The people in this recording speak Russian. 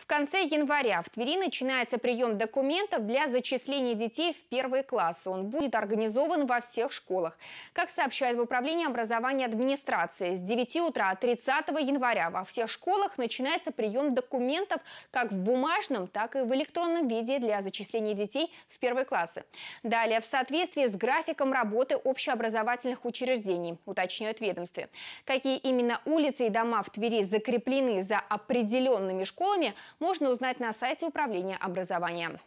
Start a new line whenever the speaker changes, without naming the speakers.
В конце января в Твери начинается прием документов для зачисления детей в первые классы. Он будет организован во всех школах. Как сообщает в Управлении образования администрации, с 9 утра 30 января во всех школах начинается прием документов как в бумажном, так и в электронном виде для зачисления детей в первые классы. Далее, в соответствии с графиком работы общеобразовательных учреждений, уточняют ведомстве. Какие именно улицы и дома в Твери закреплены за определенными школами – можно узнать на сайте Управления образования.